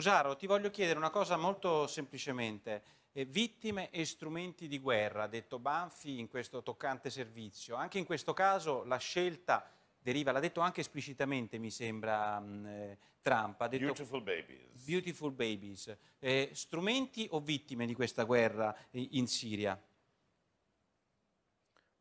Fusaro, ti voglio chiedere una cosa molto semplicemente. Eh, vittime e strumenti di guerra, ha detto Banfi in questo toccante servizio. Anche in questo caso la scelta deriva, l'ha detto anche esplicitamente, mi sembra, mh, mm, eh, Trump. Ha detto, beautiful babies. Beautiful babies. Eh, strumenti o vittime di questa guerra eh, in Siria?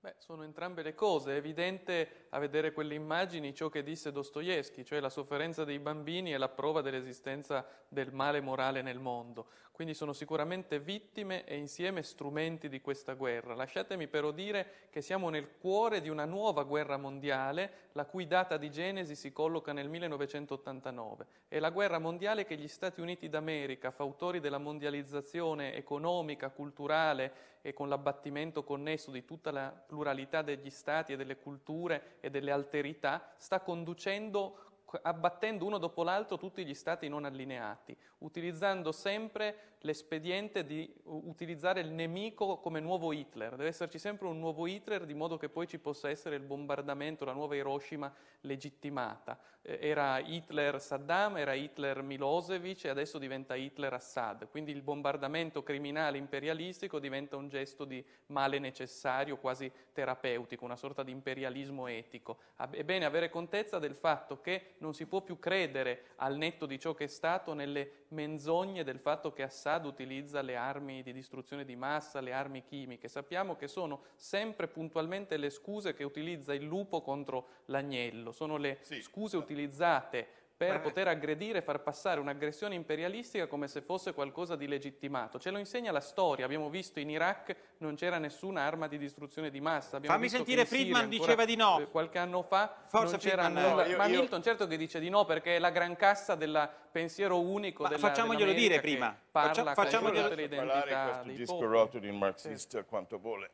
Beh, sono entrambe le cose. È evidente a vedere quelle immagini ciò che disse Dostoevsky, cioè la sofferenza dei bambini è la prova dell'esistenza del male morale nel mondo. Quindi sono sicuramente vittime e insieme strumenti di questa guerra. Lasciatemi però dire che siamo nel cuore di una nuova guerra mondiale, la cui data di genesi si colloca nel 1989. È la guerra mondiale che gli Stati Uniti d'America, fautori della mondializzazione economica, culturale e con l'abbattimento connesso di tutta la pluralità degli stati e delle culture e delle alterità, sta conducendo abbattendo uno dopo l'altro tutti gli stati non allineati, utilizzando sempre l'espediente di utilizzare il nemico come nuovo Hitler. Deve esserci sempre un nuovo Hitler di modo che poi ci possa essere il bombardamento, la nuova Hiroshima legittimata. Era Hitler Saddam, era Hitler Milosevic e adesso diventa Hitler Assad. Quindi il bombardamento criminale imperialistico diventa un gesto di male necessario, quasi terapeutico, una sorta di imperialismo etico. Ebbene, avere contezza del fatto che non si può più credere, al netto di ciò che è stato, nelle menzogne del fatto che Assad utilizza le armi di distruzione di massa, le armi chimiche. Sappiamo che sono sempre puntualmente le scuse che utilizza il lupo contro l'agnello, sono le sì. scuse utilizzate per poter aggredire e far passare un'aggressione imperialistica come se fosse qualcosa di legittimato. Ce lo insegna la storia, abbiamo visto in Iraq non c'era nessuna arma di distruzione di massa. Abbiamo Fammi sentire Friedman Siria, diceva di no. Eh, qualche anno fa Forza c'era Friedman, nulla. No, io, ma io... Milton certo che dice di no perché è la gran cassa del pensiero unico ma della, facciamoglielo dire prima. Parla facciamoglielo dire. parlare questo disco popoli. rotto di marxista sì. quanto vuole.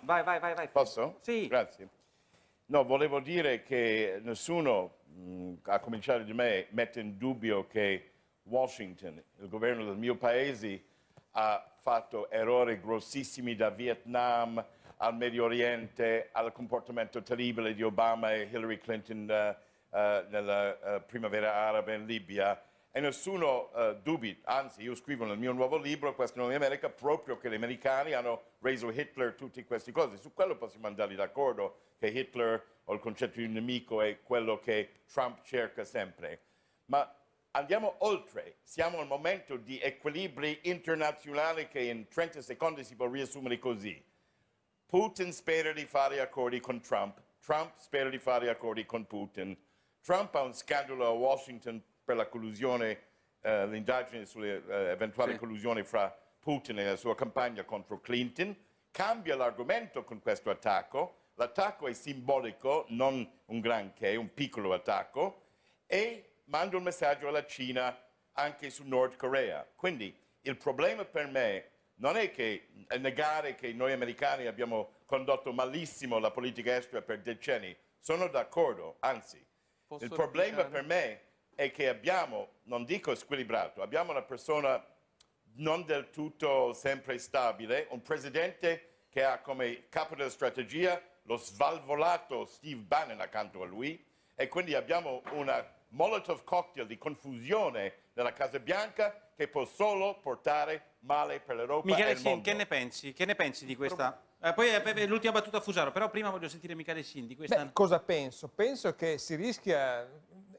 Vai, vai, vai, vai. Posso? Sì. Grazie. No, volevo dire che nessuno Mm, a cominciare di me, mette in dubbio che Washington, il governo del mio paese, ha fatto errori grossissimi da Vietnam al Medio Oriente, al comportamento terribile di Obama e Hillary Clinton uh, uh, nella uh, primavera araba in Libia, e nessuno uh, dubita, anzi io scrivo nel mio nuovo libro Questo Nome è America proprio che gli americani hanno reso Hitler tutte queste cose, su quello possiamo andare d'accordo che Hitler o il concetto di nemico è quello che Trump cerca sempre, ma andiamo oltre, siamo al momento di equilibri internazionali che in 30 secondi si può riassumere così. Putin spera di fare accordi con Trump, Trump spera di fare accordi con Putin, Trump ha un scandalo a Washington per la collusione, eh, l'indagine sull'eventuale eh, sì. collusione fra Putin e la sua campagna contro Clinton, cambia l'argomento con questo attacco, l'attacco è simbolico, non un granché, un piccolo attacco, e manda un messaggio alla Cina anche su Nord Corea. Quindi il problema per me non è che è negare che noi americani abbiamo condotto malissimo la politica estera per decenni, sono d'accordo, anzi, Posso il problema per me è che abbiamo, non dico squilibrato, abbiamo una persona non del tutto sempre stabile, un presidente che ha come capo della strategia lo svalvolato Steve Bannon accanto a lui e quindi abbiamo una molotov cocktail di confusione nella Casa Bianca che può solo portare male per l'Europa Michele Sin, che ne pensi? Che ne pensi di questa... Eh, poi eh, eh, l'ultima battuta a Fusaro, però prima voglio sentire Michele Sin di questa... Beh, cosa penso? Penso che si rischia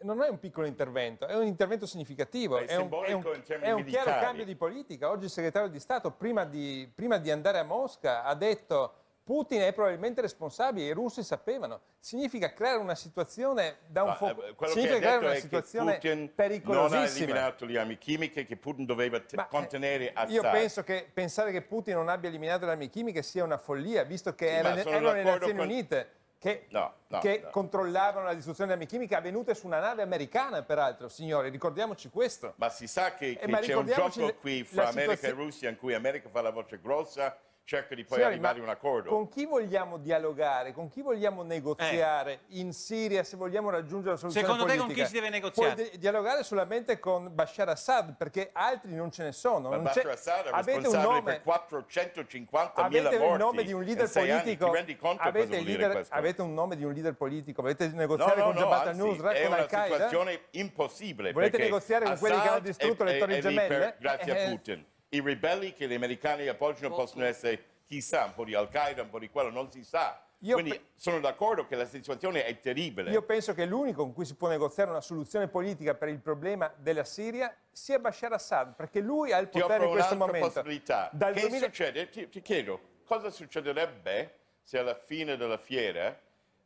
non è un piccolo intervento, è un intervento significativo, è, è, un, è, un, è un, chiaro cambio di politica. Oggi il segretario di Stato, prima di, prima di andare a Mosca, ha detto Putin è probabilmente responsabile, i russi sapevano. Significa creare una situazione da un fuoco. Eh, significa creare una situazione Putin pericolosissima. Non ha eliminato le armi chimiche che Putin doveva Ma, eh, contenere Assad. Io penso che pensare che Putin non abbia eliminato le armi chimiche sia una follia, visto che sì, erano le Nazioni con... Unite che, no, no, che no. controllavano la distruzione di armi chimiche avvenute su una nave americana, peraltro, signore, ricordiamoci questo. Ma si sa che, eh, che c'è un gioco qui fra America e Russia in cui America fa la voce grossa cerca di poi Signori, arrivare a un accordo. Con chi vogliamo dialogare? Con chi vogliamo negoziare eh. in Siria se vogliamo raggiungere la soluzione Secondo politica? Secondo te con chi si deve negoziare? Puoi dialogare solamente con Bashar Assad perché altri non ce ne sono. Ma Bashar Assad è avete un nome, per 450 mila morti. Avete il nome di un leader politico. ti rendi conto avete, leader, avete un nome di un leader politico. Volete negoziare no, no, con Jabhat al-Nusra, con Al-Qaeda? è una situazione impossibile. Volete negoziare con quelli che hanno distrutto è, le torri gemelle? grazie a eh, Putin i ribelli che gli americani appoggiano Molto. possono essere chissà, un po' di Al-Qaeda, un po' di quello, non si sa. Io Quindi sono d'accordo che la situazione è terribile. Io penso che l'unico con cui si può negoziare una soluzione politica per il problema della Siria sia Bashar Assad, perché lui ha il potere in questo momento. possibilità. Dal che 2000... succede? Ti, ti, chiedo, cosa succederebbe se alla fine della fiera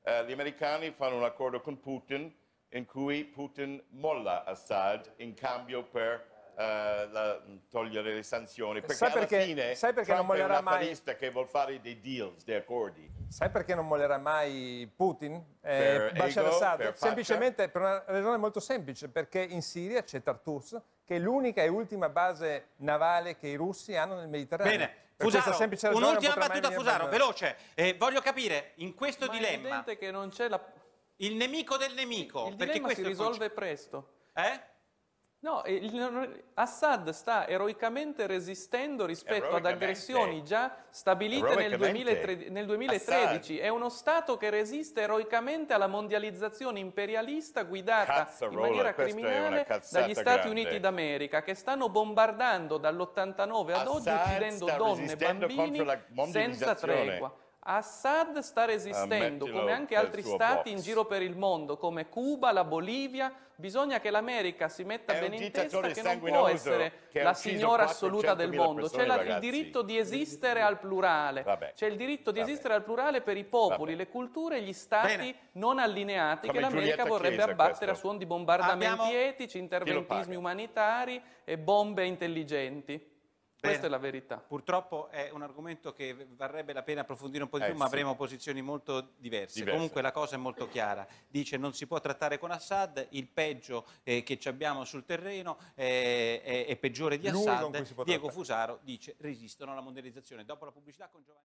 eh, gli americani fanno un accordo con Putin in cui Putin molla Assad in cambio per eh, la, togliere le sanzioni, perché sai alla fine sai perché Trump non mollerà è un mai... che vuol fare dei deals, dei accordi. Sai perché non mollerà mai Putin? Eh, Bashar ego, Per Semplicemente per una ragione molto semplice, perché in Siria c'è Tartus, che è l'unica e ultima base navale che i russi hanno nel Mediterraneo. Bene. Fusaro, un'ultima battuta a Fusaro, veloce. Eh, voglio capire, in questo Ma dilemma... È che non c'è la... Il nemico del nemico. Il, il perché questo si risolve presto. Eh? No, il, Assad sta eroicamente resistendo rispetto ad aggressioni già stabilite nel, 2003, nel, 2013. Assad. È uno Stato che resiste eroicamente alla mondializzazione imperialista guidata in maniera criminale dagli Stati grande. Uniti d'America, che stanno bombardando dall'89 ad Assad oggi uccidendo donne e bambini senza tregua. Assad sta eh, resistendo, eh, come anche altri stati box. in giro per il mondo, come Cuba, la Bolivia. Bisogna che l'America si metta è bene in testa che non può essere la signora assoluta del mondo. C'è la, il diritto di esistere al plurale. Vabbè, C'è il diritto di vabbè. esistere al plurale per i popoli, vabbè. le culture e gli stati bene. non allineati come che l'America Giulietta vorrebbe Chiesa, abbattere questo. a suon di bombardamenti Abbiamo... etici, interventismi umanitari e bombe intelligenti. Bene. Questa è la verità. Purtroppo è un argomento che varrebbe la pena approfondire un po' di eh, più, ma sì. avremo posizioni molto diverse. diverse. Comunque la cosa è molto chiara. Dice non si può trattare con Assad, il peggio eh, che abbiamo sul terreno eh, è, è, peggiore di Assad. Diego Fusaro dice resistono alla mondializzazione. Dopo la pubblicità con Giovanni...